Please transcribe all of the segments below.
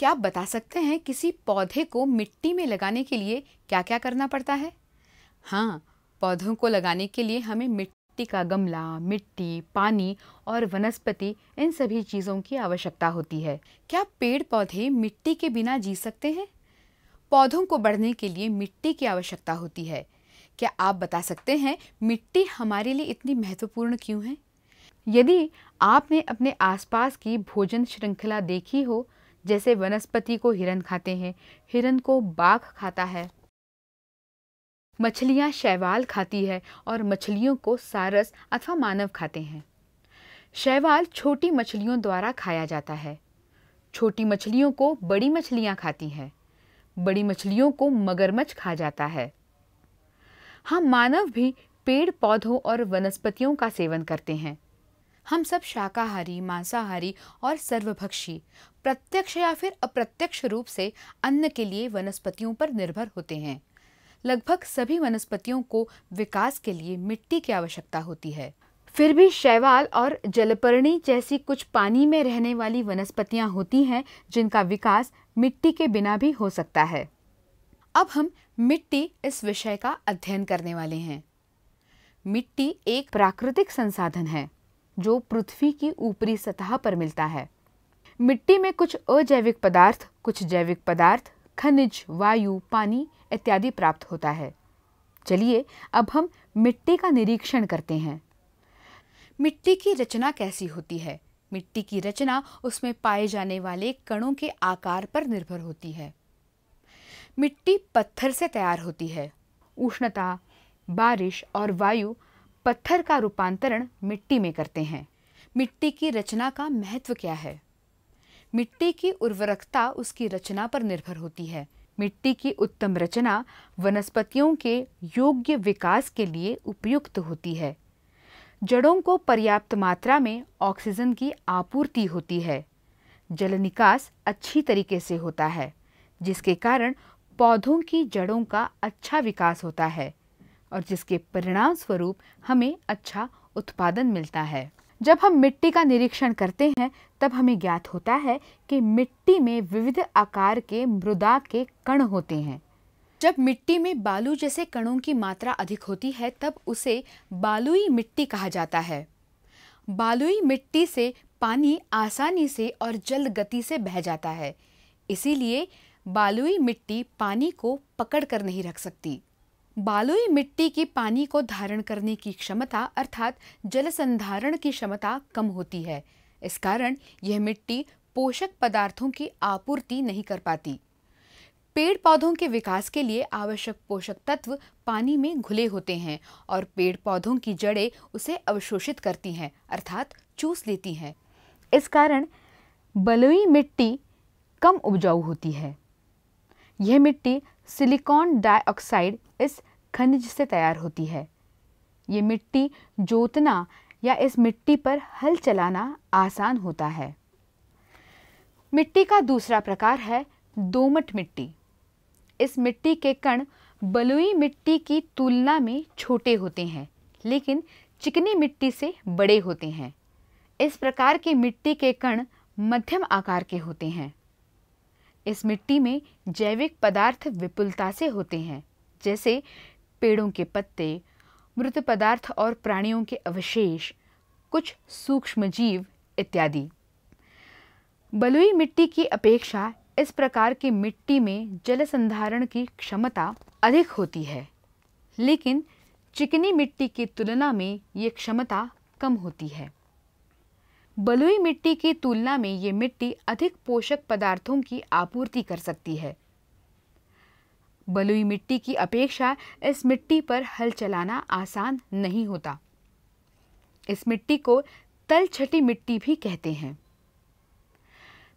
क्या आप बता सकते हैं किसी पौधे को मिट्टी में लगाने के लिए क्या क्या करना पड़ता है हाँ पौधों को लगाने के लिए हमें मिट्टी का गमला मिट्टी पानी और वनस्पति इन सभी चीज़ों की आवश्यकता होती है क्या पेड़ पौधे मिट्टी के बिना जी सकते हैं पौधों को बढ़ने के लिए मिट्टी की आवश्यकता होती है क्या आप बता सकते हैं मिट्टी हमारे लिए इतनी महत्वपूर्ण क्यों है यदि आपने अपने आसपास की भोजन श्रृंखला देखी हो जैसे वनस्पति को हिरण खाते हैं हिरण को बाघ खाता है मछलियाँ शैवाल खाती है और मछलियों को सारस अथवा मानव खाते हैं शैवाल छोटी मछलियों द्वारा खाया जाता है छोटी मछलियों को बड़ी मछलियाँ खाती हैं बड़ी मछलियों को मगरमच्छ खा जाता है हम मानव भी पेड़ पौधों और वनस्पतियों का सेवन करते हैं हम सब शाकाहारी मांसाहारी और सर्वभक्षी प्रत्यक्ष या फिर अप्रत्यक्ष रूप से अन्न के लिए वनस्पतियों पर निर्भर होते हैं लगभग सभी वनस्पतियों को विकास के लिए मिट्टी की आवश्यकता होती है फिर भी शैवाल और जलपर्णी जैसी कुछ पानी में रहने वाली वनस्पतियाँ होती हैं जिनका विकास मिट्टी के बिना भी हो सकता है अब हम मिट्टी इस विषय का अध्ययन करने वाले हैं मिट्टी एक प्राकृतिक संसाधन है जो पृथ्वी की ऊपरी सतह पर मिलता है मिट्टी में कुछ अजैविक पदार्थ कुछ जैविक पदार्थ खनिज वायु पानी इत्यादि प्राप्त होता है चलिए अब हम मिट्टी का निरीक्षण करते हैं मिट्टी की रचना कैसी होती है मिट्टी की रचना उसमें पाए जाने वाले कणों के आकार पर निर्भर होती है मिट्टी पत्थर से तैयार होती है उष्णता बारिश और वायु पत्थर का रूपांतरण मिट्टी में करते हैं मिट्टी की रचना का महत्व क्या है मिट्टी की उर्वरकता उसकी रचना पर निर्भर होती है मिट्टी की उत्तम रचना वनस्पतियों के योग्य विकास के लिए उपयुक्त होती है जड़ों को पर्याप्त मात्रा में ऑक्सीजन की आपूर्ति होती है जल निकास अच्छी तरीके से होता है जिसके कारण पौधों की जड़ों का अच्छा विकास होता है और जिसके परिणाम स्वरूप हमें अच्छा उत्पादन मिलता है जब हम मिट्टी का निरीक्षण करते हैं तब हमें ज्ञात होता है कि मिट्टी में विविध आकार के मृदा के कण होते हैं जब मिट्टी में बालू जैसे कणों की मात्रा अधिक होती है तब उसे बालुई मिट्टी कहा जाता है बालुई मिट्टी से पानी आसानी से और जल्द गति से बह जाता है इसीलिए बालुई मिट्टी पानी को पकड़ कर नहीं रख सकती बालुई मिट्टी की पानी को धारण करने की क्षमता अर्थात जल संधारण की क्षमता कम होती है इस कारण यह मिट्टी पोषक पदार्थों की आपूर्ति नहीं कर पाती पेड़ पौधों के विकास के लिए आवश्यक पोषक तत्व पानी में घुले होते हैं और पेड़ पौधों की जड़ें उसे अवशोषित करती हैं अर्थात चूस लेती हैं इस कारण बलुई मिट्टी कम उपजाऊ होती है यह मिट्टी सिलिकॉन डाइऑक्साइड इस खनिज से तैयार होती है ये मिट्टी जोतना या इस मिट्टी पर हल चलाना आसान होता है मिट्टी का दूसरा प्रकार है दोमट मिट्टी इस मिट्टी के कण बलुई मिट्टी की तुलना में छोटे होते हैं लेकिन चिकनी मिट्टी से बड़े होते हैं इस प्रकार की मिट्टी के कण मध्यम आकार के होते हैं इस मिट्टी में जैविक पदार्थ विपुलता से होते हैं जैसे पेड़ों के पत्ते मृत पदार्थ और प्राणियों के अवशेष कुछ सूक्ष्म जीव इत्यादि बलुई मिट्टी की अपेक्षा इस प्रकार की मिट्टी में जल संधारण की क्षमता अधिक होती है लेकिन चिकनी मिट्टी की तुलना में ये क्षमता कम होती है बलुई मिट्टी की तुलना में ये मिट्टी अधिक पोषक पदार्थों की आपूर्ति कर सकती है बलुई मिट्टी की अपेक्षा इस मिट्टी पर हल चलाना आसान नहीं होता इस मिट्टी को तल छठी मिट्टी भी कहते हैं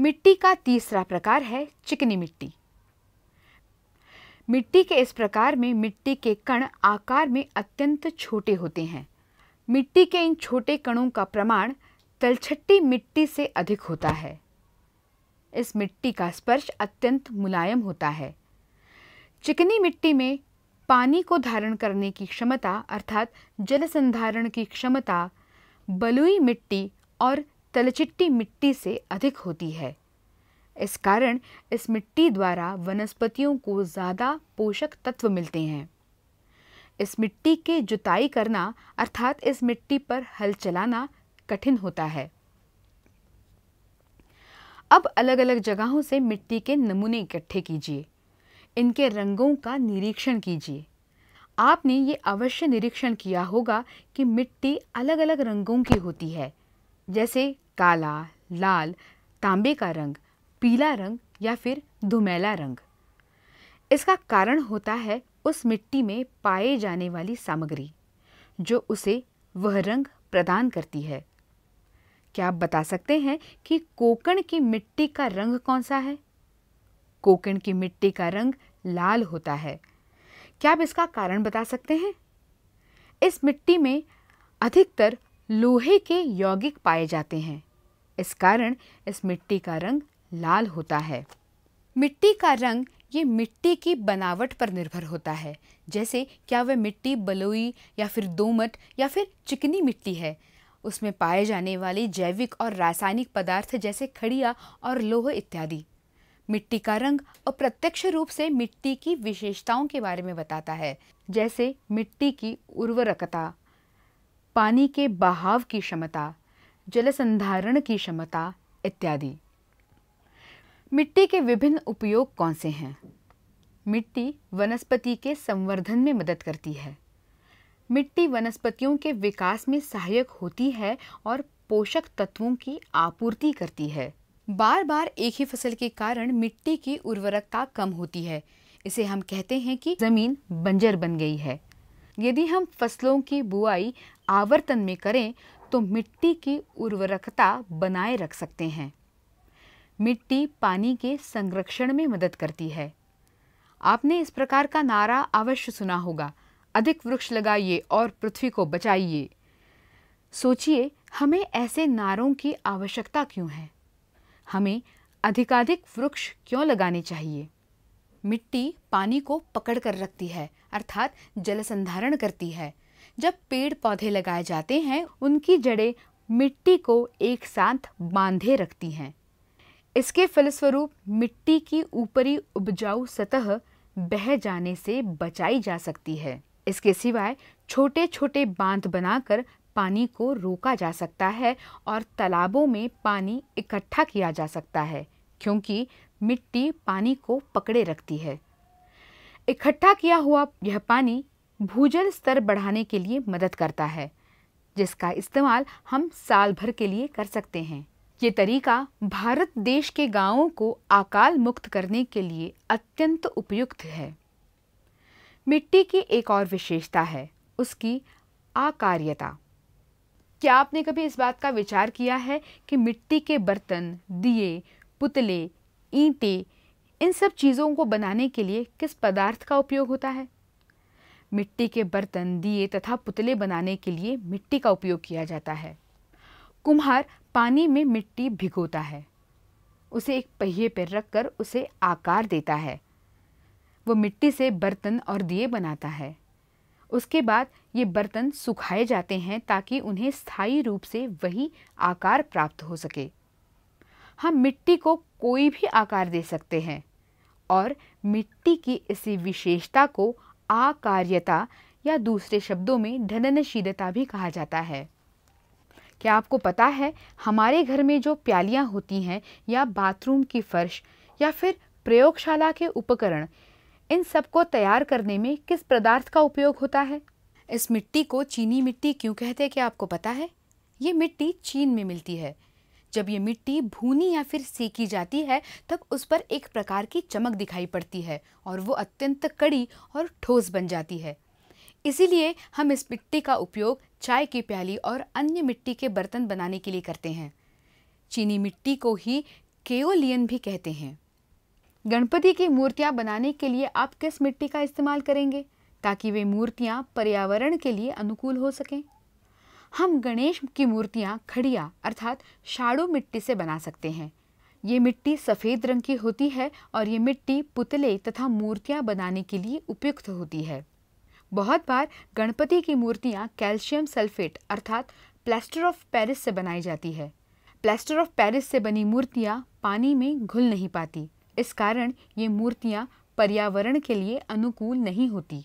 मिट्टी का तीसरा प्रकार है चिकनी मिट्टी मिट्टी के इस प्रकार में मिट्टी के कण आकार में अत्यंत छोटे होते हैं मिट्टी के इन छोटे कणों का प्रमाण तलछट्टी मिट्टी से अधिक होता है इस मिट्टी का स्पर्श अत्यंत मुलायम होता है चिकनी मिट्टी में पानी को धारण करने की क्षमता अर्थात जल संधारण की क्षमता बलुई मिट्टी और तलचिट्टी मिट्टी से अधिक होती है इस कारण इस मिट्टी द्वारा वनस्पतियों को ज़्यादा पोषक तत्व मिलते हैं इस मिट्टी के जुताई करना अर्थात इस मिट्टी पर हल चलाना कठिन होता है अब अलग अलग जगहों से मिट्टी के नमूने इकट्ठे कीजिए इनके रंगों का निरीक्षण कीजिए आपने ये अवश्य निरीक्षण किया होगा कि मिट्टी अलग अलग रंगों की होती है जैसे काला लाल तांबे का रंग पीला रंग या फिर धुमैला रंग इसका कारण होता है उस मिट्टी में पाए जाने वाली सामग्री जो उसे वह रंग प्रदान करती है क्या आप बता सकते हैं कि कोकण की मिट्टी का रंग कौन सा है कोकण की मिट्टी का रंग लाल होता है क्या आप इसका कारण बता सकते हैं इस मिट्टी में अधिकतर लोहे के यौगिक पाए जाते हैं इस कारण इस मिट्टी का रंग लाल होता है मिट्टी का रंग ये मिट्टी की बनावट पर निर्भर होता है जैसे क्या वह मिट्टी बलोई या फिर दोमट या फिर चिकनी मिट्टी है उसमें पाए जाने वाले जैविक और रासायनिक पदार्थ जैसे खड़िया और लोह इत्यादि मिट्टी का रंग अप्रत्यक्ष रूप से मिट्टी की विशेषताओं के बारे में बताता है जैसे मिट्टी की उर्वरकता पानी के बहाव की क्षमता जल संधारण की क्षमता इत्यादि मिट्टी के विभिन्न उपयोग कौन से हैं मिट्टी वनस्पति के संवर्धन में मदद करती है मिट्टी वनस्पतियों के विकास में सहायक होती है और पोषक तत्वों की आपूर्ति करती है बार बार एक ही फसल के कारण मिट्टी की उर्वरकता कम होती है इसे हम कहते हैं कि जमीन बंजर बन गई है यदि हम फसलों की बुआई आवर्तन में करें तो मिट्टी की उर्वरकता बनाए रख सकते हैं मिट्टी पानी के संरक्षण में मदद करती है आपने इस प्रकार का नारा अवश्य सुना होगा अधिक वृक्ष लगाइए और पृथ्वी को बचाइए सोचिए हमें ऐसे नारों की आवश्यकता क्यों है हमें अधिकाधिक वृक्ष क्यों लगाने चाहिए मिट्टी पानी को पकड़ कर रखती है अर्थात जल संधारण करती है जब पेड़ पौधे लगाए जाते हैं उनकी जड़ें मिट्टी को एक साथ बांधे रखती हैं इसके फलस्वरूप मिट्टी की ऊपरी उपजाऊ सतह बह जाने से बचाई जा सकती है इसके सिवाय छोटे छोटे बांध बनाकर पानी को रोका जा सकता है और तालाबों में पानी इकट्ठा किया जा सकता है क्योंकि मिट्टी पानी को पकड़े रखती है इकट्ठा किया हुआ यह पानी भूजल स्तर बढ़ाने के लिए मदद करता है जिसका इस्तेमाल हम साल भर के लिए कर सकते हैं ये तरीका भारत देश के गांवों को अकाल मुक्त करने के लिए अत्यंत उपयुक्त है मिट्टी की एक और विशेषता है उसकी आकार्यता क्या आपने कभी इस बात का विचार किया है कि मिट्टी के बर्तन दिए पुतले ईंटे इन सब चीज़ों को बनाने के लिए किस पदार्थ का उपयोग होता है मिट्टी के बर्तन दिए तथा पुतले बनाने के लिए मिट्टी का उपयोग किया जाता है कुम्हार पानी में मिट्टी भिगोता है उसे एक पहिए पर रखकर उसे आकार देता है वो मिट्टी से बर्तन और दिए बनाता है उसके बाद ये बर्तन सुखाए जाते हैं ताकि उन्हें स्थायी रूप से वही आकार प्राप्त हो सके हम मिट्टी को कोई भी आकार दे सकते हैं और मिट्टी की इसी विशेषता को आकार्यता या दूसरे शब्दों में ढननशीलता भी कहा जाता है क्या आपको पता है हमारे घर में जो प्यालियाँ होती हैं या बाथरूम की फर्श या फिर प्रयोगशाला के उपकरण इन सबको तैयार करने में किस पदार्थ का उपयोग होता है इस मिट्टी को चीनी मिट्टी क्यों कहते हैं क्या आपको पता है ये मिट्टी चीन में मिलती है जब ये मिट्टी भूनी या फिर सेकी जाती है तब उस पर एक प्रकार की चमक दिखाई पड़ती है और वो अत्यंत कड़ी और ठोस बन जाती है इसीलिए हम इस मिट्टी का उपयोग चाय की प्याली और अन्य मिट्टी के बर्तन बनाने के लिए करते हैं चीनी मिट्टी को ही केओलियन भी कहते हैं गणपति की मूर्तियाँ बनाने के लिए आप किस मिट्टी का इस्तेमाल करेंगे ताकि वे मूर्तियाँ पर्यावरण के लिए अनुकूल हो सकें हम गणेश की मूर्तियाँ खड़िया अर्थात शाड़ू मिट्टी से बना सकते हैं ये मिट्टी सफ़ेद रंग की होती है और ये मिट्टी पुतले तथा मूर्तियाँ बनाने के लिए उपयुक्त होती है बहुत बार गणपति की मूर्तियाँ कैल्शियम सल्फेट अर्थात प्लास्टर ऑफ पेरिस से बनाई जाती है प्लास्टर ऑफ पेरिस से बनी मूर्तियाँ पानी में घुल नहीं पाती इस कारण ये मूर्तियाँ पर्यावरण के लिए अनुकूल नहीं होती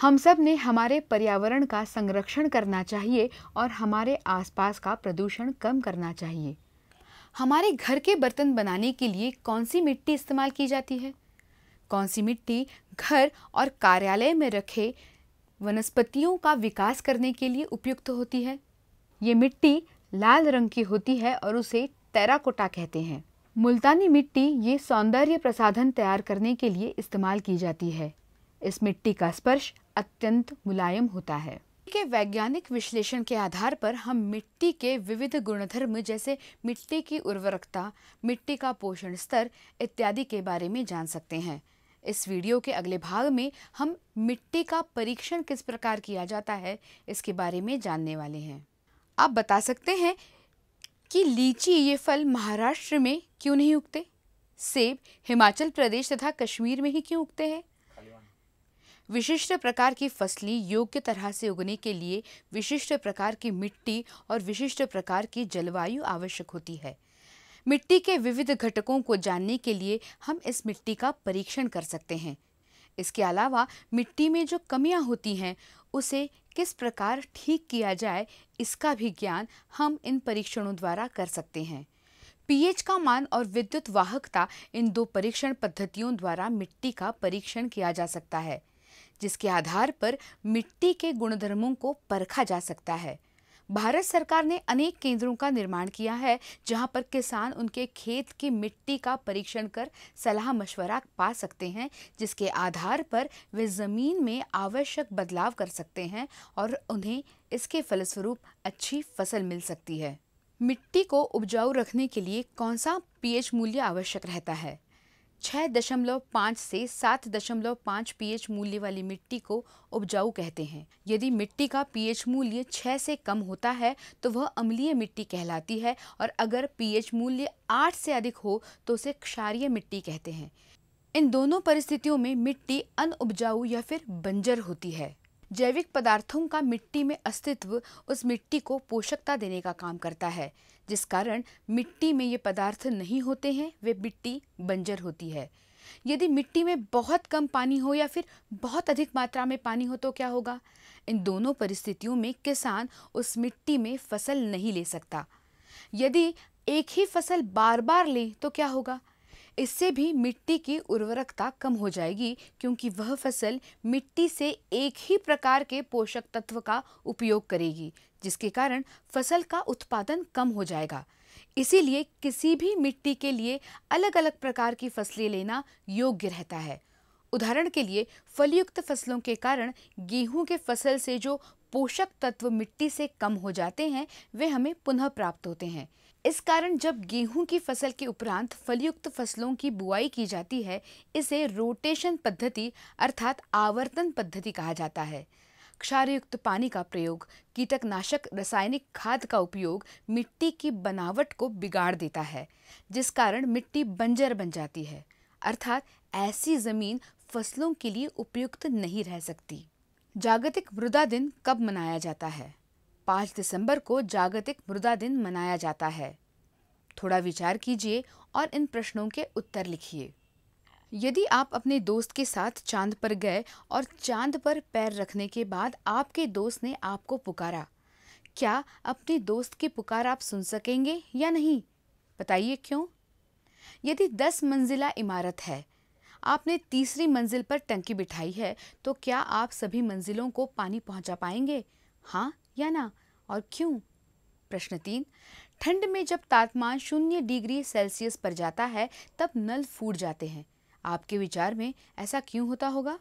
हम सब ने हमारे पर्यावरण का संरक्षण करना चाहिए और हमारे आसपास का प्रदूषण कम करना चाहिए हमारे घर के बर्तन बनाने के लिए कौन सी मिट्टी इस्तेमाल की जाती है कौन सी मिट्टी घर और कार्यालय में रखे वनस्पतियों का विकास करने के लिए उपयुक्त होती है ये मिट्टी लाल रंग की होती है और उसे टेराकोटा कहते हैं मुल्तानी मिट्टी ये सौंदर्य प्रसाधन तैयार करने के लिए इस्तेमाल की जाती है इस मिट्टी का स्पर्श अत्यंत मुलायम होता है के वैज्ञानिक विश्लेषण के आधार पर हम मिट्टी के विविध गुणधर्म जैसे मिट्टी की उर्वरकता मिट्टी का पोषण स्तर इत्यादि के बारे में जान सकते हैं इस वीडियो के अगले भाग में हम मिट्टी का परीक्षण किस प्रकार किया जाता है इसके बारे में जानने वाले हैं आप बता सकते हैं कि लीची ये फल महाराष्ट्र में क्यों नहीं उगते सेब हिमाचल प्रदेश तथा कश्मीर में ही क्यों उगते हैं विशिष्ट प्रकार की फसलें योग्य तरह से उगने के लिए विशिष्ट प्रकार की मिट्टी और विशिष्ट प्रकार की जलवायु आवश्यक होती है मिट्टी के विविध घटकों को जानने के लिए हम इस मिट्टी का परीक्षण कर सकते हैं इसके अलावा मिट्टी में जो कमियां होती हैं उसे किस प्रकार ठीक किया जाए इसका भी ज्ञान हम इन परीक्षणों द्वारा कर सकते हैं पीएच का मान और विद्युत वाहकता इन दो परीक्षण पद्धतियों द्वारा मिट्टी का परीक्षण किया जा सकता है जिसके आधार पर मिट्टी के गुणधर्मों को परखा जा सकता है भारत सरकार ने अनेक केंद्रों का निर्माण किया है जहां पर किसान उनके खेत की मिट्टी का परीक्षण कर सलाह मशवरा पा सकते हैं जिसके आधार पर वे ज़मीन में आवश्यक बदलाव कर सकते हैं और उन्हें इसके फलस्वरूप अच्छी फसल मिल सकती है मिट्टी को उपजाऊ रखने के लिए कौन सा पीएच मूल्य आवश्यक रहता है छः दशमलव पाँच से सात दशमलव पाँच पीएच मूल्य वाली मिट्टी को उपजाऊ कहते हैं यदि मिट्टी का पीएच मूल्य छः से कम होता है तो वह अम्लीय मिट्टी कहलाती है और अगर पीएच मूल्य आठ से अधिक हो तो उसे क्षारीय मिट्टी कहते हैं इन दोनों परिस्थितियों में मिट्टी अन उपजाऊ या फिर बंजर होती है जैविक पदार्थों का मिट्टी में अस्तित्व उस मिट्टी को पोषकता देने का काम करता है जिस कारण मिट्टी में ये पदार्थ नहीं होते हैं वे मिट्टी बंजर होती है यदि मिट्टी में बहुत कम पानी हो या फिर बहुत अधिक मात्रा में पानी हो तो क्या होगा इन दोनों परिस्थितियों में किसान उस मिट्टी में फसल नहीं ले सकता यदि एक ही फसल बार बार लें तो क्या होगा इससे भी मिट्टी की उर्वरकता कम हो जाएगी क्योंकि वह फसल मिट्टी से एक ही प्रकार के पोषक तत्व का उपयोग करेगी जिसके कारण फसल का उत्पादन कम हो जाएगा इसीलिए किसी भी मिट्टी के लिए अलग अलग प्रकार की फसलें लेना योग्य रहता है उदाहरण के लिए फलयुक्त फसलों के कारण गेहूं के फसल से जो पोषक तत्व मिट्टी से कम हो जाते हैं वे हमें पुनः प्राप्त होते हैं इस कारण जब गेहूं की फसल के उपरांत फलयुक्त फसलों की बुआई की जाती है इसे रोटेशन पद्धति अर्थात आवर्तन पद्धति कहा जाता है क्षारयुक्त पानी का प्रयोग कीटकनाशक रासायनिक खाद का उपयोग मिट्टी की बनावट को बिगाड़ देता है जिस कारण मिट्टी बंजर बन जाती है अर्थात ऐसी ज़मीन फसलों के लिए उपयुक्त नहीं रह सकती जागतिक मृदा दिन कब मनाया जाता है पाँच दिसंबर को जागतिक मृदा दिन मनाया जाता है थोड़ा विचार कीजिए और इन प्रश्नों के उत्तर लिखिए यदि आप अपने दोस्त के साथ चांद पर गए और चांद पर पैर रखने के बाद आपके दोस्त ने आपको पुकारा क्या अपने दोस्त की पुकार आप सुन सकेंगे या नहीं बताइए क्यों यदि दस मंजिला इमारत है आपने तीसरी मंजिल पर टंकी बिठाई है तो क्या आप सभी मंजिलों को पानी पहुंचा पाएंगे हाँ या ना और क्यों प्रश्न तीन ठंड में जब तापमान शून्य डिग्री सेल्सियस पर जाता है तब नल फूट जाते हैं आपके विचार में ऐसा क्यों होता होगा